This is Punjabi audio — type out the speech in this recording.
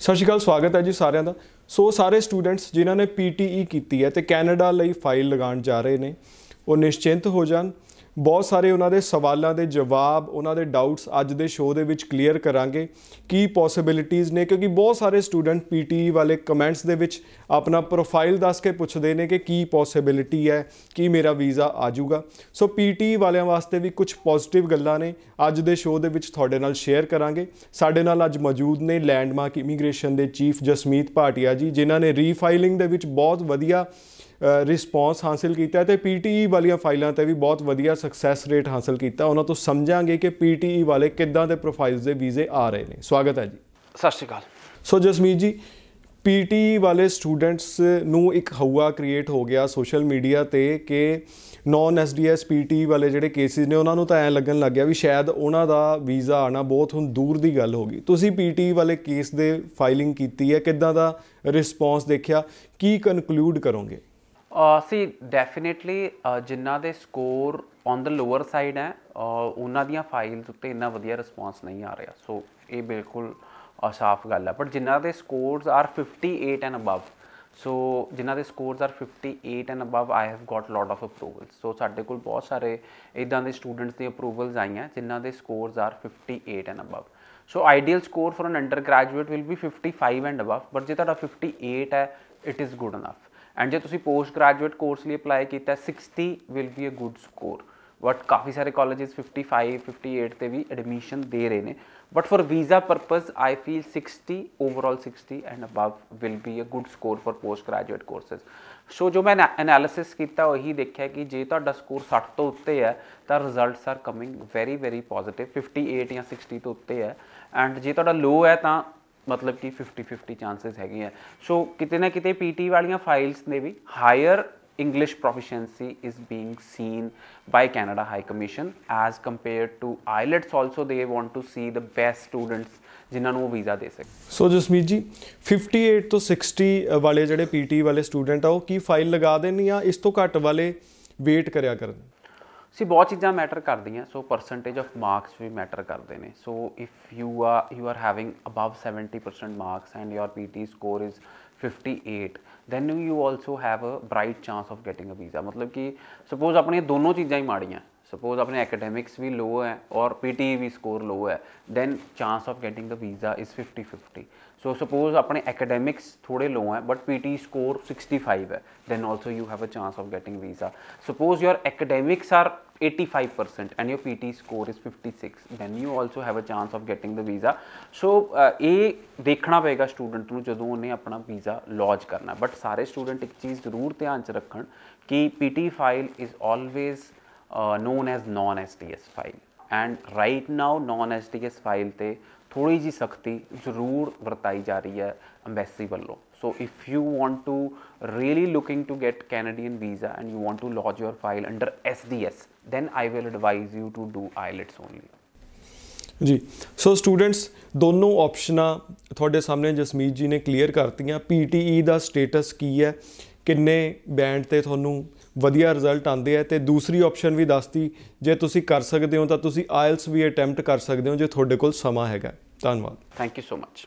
ਸਤਿ ਸ਼੍ਰੀ ਅਕਾਲ ਸਵਾਗਤ ਹੈ ਜੀ ਸਾਰਿਆਂ ਦਾ ਸੋ ਸਾਰੇ ਸਟੂਡੈਂਟਸ ਜਿਨ੍ਹਾਂ ਨੇ ਪੀਟੀਈ e ਕੀਤੀ ਹੈ ਤੇ ਕੈਨੇਡਾ ਲਈ ਫਾਈਲ ਲਗਾਉਣ ਜਾ ਰਹੇ ਨੇ ਉਹ ਨਿਸ਼ਚਿੰਤ ਹੋ ਜਾਣ ਬਹੁਤ ਸਾਰੇ ਉਹਨਾਂ ਦੇ ਸਵਾਲਾਂ ਦੇ ਜਵਾਬ ਉਹਨਾਂ ਦੇ ਡਾਊਟਸ ਅੱਜ ਦੇ ਸ਼ੋਅ ਦੇ ਵਿੱਚ ਕਲੀਅਰ ਕਰਾਂਗੇ ਕੀ ਪੋਸਿਬਿਲਿਟੀਆਂ ਨੇ ਕਿਉਂਕਿ ਬਹੁਤ ਸਾਰੇ ਸਟੂਡੈਂਟ ਪੀਟੀ e ਵਾਲੇ ਕਮੈਂਟਸ ਦੇ ਵਿੱਚ ਆਪਣਾ ਪ੍ਰੋਫਾਈਲ ਦੱਸ ਕੇ ਪੁੱਛਦੇ ਨੇ ਕਿ ਕੀ ਪੋਸਿਬਿਲਿਟੀ ਹੈ ਕੀ ਮੇਰਾ ਵੀਜ਼ਾ ਆ ਜਾਊਗਾ ਸੋ ਪੀਟੀ e ਵਾਲਿਆਂ ਵਾਸਤੇ ਵੀ ਕੁਝ ਪੋਜ਼ਿਟਿਵ ਗੱਲਾਂ ਨੇ ਅੱਜ ਦੇ ਸ਼ੋਅ ਦੇ ਵਿੱਚ ਤੁਹਾਡੇ ਨਾਲ ਸ਼ੇਅਰ ਕਰਾਂਗੇ ਸਾਡੇ ਨਾਲ ਅੱਜ ਮੌਜੂਦ ਨੇ ਲੈਂਡਮਾਰਕ ਇਮੀਗ੍ਰੇਸ਼ਨ ਦੇ ਚੀਫ ਜਸਮੀਤ ਭਾਟਿਆ ਜੀ ਜਿਨ੍ਹਾਂ ਨੇ ਰੀਫਾਈਲਿੰਗ ਦੇ ਵਿੱਚ ਬਹੁਤ ਵਧੀਆ ਰਿਸਪੌਂਸ ਹਾਸਲ ਕੀਤਾ ਤੇ ਪੀਟੀਈ e ਵਾਲੀਆਂ ਫਾਈਲਾਂ ਤੇ ਵੀ ਬਹੁਤ ਵਧੀਆ ਸਕਸੈਸ ਰੇਟ ਹਾਸਲ ਕੀਤਾ ਉਹਨਾਂ ਤੋਂ ਸਮਝਾਂਗੇ ਕਿ ਪੀਟੀਈ e ਵਾਲੇ ਕਿੱਦਾਂ ਦੇ ਪ੍ਰੋਫਾਈਲਸ ਦੇ ਵੀਜ਼ੇ ਆ ਰਹੇ ਨੇ ਸਵਾਗਤ ਹੈ ਜੀ ਸਤਿ ਸ਼੍ਰੀ ਅਕਾਲ ਸੋ ਜਸਮੀਤ ਜੀ ਪੀਟੀਈ e ਵਾਲੇ ਸਟੂਡੈਂਟਸ ਨੂੰ ਇੱਕ ਹਵਾ ਕ੍ਰੀਏਟ ਹੋ ਗਿਆ ਸੋਸ਼ਲ ਮੀਡੀਆ ਤੇ ਕਿ ਨੋਨ ਐਸਡੀਐਸ ਪੀਟੀ ਵਾਲੇ ਜਿਹੜੇ ਕੇਸਿਸ ਨੇ ਉਹਨਾਂ ਨੂੰ ਤਾਂ ਐ ਲੱਗਣ ਲੱਗ ਗਿਆ ਵੀ ਸ਼ਾਇਦ ਉਹਨਾਂ ਦਾ ਵੀਜ਼ਾ ਆਣਾ ਬਹੁਤ ਹੁਣ ਦੂਰ ਦੀ ਗੱਲ ਹੋ ਗਈ ਤੁਸੀਂ ਪੀਟੀ ਵਾਲੇ ਕੇਸ ਦੇ ਫਾਈਲਿੰਗ ਕੀਤੀ ਹੈ ਕਿੱਦਾਂ ਦਾ ਰਿਸਪੌਂਸ ਦੇਖਿਆ ਕੀ ਕਨਕਲੂਡ ਕਰੋਗੇ ਸੀ ਡੈਫੀਨਿਟਲੀ ਜਿਨ੍ਹਾਂ ਦੇ score on the lower side ਹੈ ਉਹਨਾਂ ਦੀਆਂ ਫਾਈਲਸ ਉੱਤੇ ਇੰਨਾ ਵਧੀਆ ਰਿਸਪੌਂਸ ਨਹੀਂ ਆ ਰਿਹਾ ਸੋ ਇਹ ਬਿਲਕੁਲ ਸਾਫ਼ ਗੱਲ ਹੈ ਬਟ ਜਿਨ੍ਹਾਂ ਦੇ scores are 58 and above so ਜਿਨ੍ਹਾਂ ਦੇ scores are 58 and above I have got lot of approvals so ਸਾਡੇ ਕੋਲ ਬਹੁਤ ਸਾਰੇ ਇਦਾਂ ਦੇ ਸਟੂਡੈਂਟਸ ਦੀ ਅਪਰੂਵਲਸ ਆਈਆਂ ਜਿਨ੍ਹਾਂ ਦੇ scores are 58 and above so ideal score for an undergraduate will be 55 and above but ਜੇ ਤੁਹਾਡਾ 58 ਹੈ it is good enough and ਜੇ ਤੁਸੀਂ ਪੋਸਟ ਗ੍ਰੈਜੂਏਟ ਕੋਰਸ ਲਈ ਅਪਲਾਈ ਕੀਤਾ 60 will be a good score but ਕਾਫੀ ਸਾਰੇ ਕਾਲਜਸ 55 58 ਤੇ ਵੀ ਐਡਮਿਸ਼ਨ ਦੇ ਰਹੇ ਨੇ but for visa purpose I feel 60 overall 60 and above will be a good score for post graduate courses so ਜੋ ਮੈਂ ਐਨਾਲਿਸਿਸ ਕੀਤਾ ਉਹੀ ਦੇਖਿਆ ਕਿ ਜੇ ਤੁਹਾਡਾ ਸਕੋਰ 60 ਤੋਂ ਉੱਤੇ ਹੈ ਤਾਂ results are coming very very positive 58 ਜਾਂ 60 ਤੋਂ ਉੱਤੇ ਹੈ ਐਂਡ ਜੇ ਤੁਹਾਡਾ ਲੋ ਹੈ ਤਾਂ ਮਤਲਬ ਕਿ 50-50 ਚਾਂਸਸ ਹੈਗੇ ਆ ਸੋ ਕਿਤੇ ਨਾ ਕਿਤੇ ਪੀਟੀ ਵਾਲੀਆਂ ਫਾਈਲਸ ਨੇ ਵੀ higher English proficiency is being seen by Canada high commission as compared to IELTS also they want to see the best students ਜਿਨ੍ਹਾਂ ਨੂੰ ਉਹ ਵੀਜ਼ਾ ਦੇ ਸਕੇ ਸੋ ਜਸਮੀਤ ਜੀ 58 ਤੋਂ 60 ਵਾਲੇ ਜਿਹੜੇ ਪੀਟੀ ਵਾਲੇ ਸਟੂਡੈਂਟ ਆ ਉਹ ਕੀ ਫਾਈਲ ਲਗਾ ਦੇਣ ਜਾਂ ਇਸ ਤੋਂ ਘੱਟ ਵਾਲੇ ਵੇਟ ਕਰਿਆ ਕਰਨ ਸੀ ਬਹੁਤ ਚੀਜ਼ਾਂ ਮੈਟਰ ਕਰਦੀਆਂ ਸੋ ਪਰਸੈਂਟੇਜ ਆਫ ਮਾਰਕਸ ਵੀ ਮੈਟਰ ਕਰਦੇ ਨੇ so if you uh you are having above 70% marks and your PT score is 58 then you also have a bright chance of getting a visa ਮਤਲਬ ਕਿ ਸਪੋਜ਼ ਆਪਣੀਆਂ ਦੋਨੋਂ ਚੀਜ਼ਾਂ ਹੀ ਮਾੜੀਆਂ सपोज अपने एकेडमिक्स भी लो e है और पी भी स्कोर लो है then chance of getting the visa is fifty fifty so suppose अपने एकेडमिक्स थोड़े लो हैं but P T score sixty five है then also you have a chance of getting visa suppose your academics are eighty five percent and your P T score is fifty six then you also have a chance of getting the visa so ये देखना पेगा स्टूडेंट को जो उन्हें अपना वीज़ा लॉज करना बट सारे स्टूडेंट एक चीज़ जरूर ध्यान रखन कि P T file is always uh, known as non-STS file and right now non-STS file te thodi ji ਸਖਤੀ zarur ਵਰਤਾਈ ja rahi hai embassy valo so if you want to really looking to get Canadian visa and you want to lodge your file under SDS then I will advise you to do IELTS only ਜੀ ਸੋ ਸਟੂਡੈਂਟਸ ਦੋਨੋਂ ਆਪਸ਼ਨਾਂ ਤੁਹਾਡੇ samne jasmeet ji ne clear kartiyan pte da status ki hai kinne band te thonu ਵਧੀਆ ਰਿਜ਼ਲਟ ਆਉਂਦੇ ਆ ਤੇ ਦੂਸਰੀ ਆਪਸ਼ਨ ਵੀ ਦੱਸਤੀ ਜੇ ਤੁਸੀਂ ਕਰ ਸਕਦੇ ਹੋ ਤਾਂ ਤੁਸੀਂ ਆਇਲਸ ਵੀ ਅਟੈਂਪਟ ਕਰ ਸਕਦੇ ਹੋ ਜੇ ਤੁਹਾਡੇ ਕੋਲ ਸਮਾਂ ਹੈਗਾ ਧੰਨਵਾਦ ਥੈਂਕ ਯੂ ਸੋ ਮਚ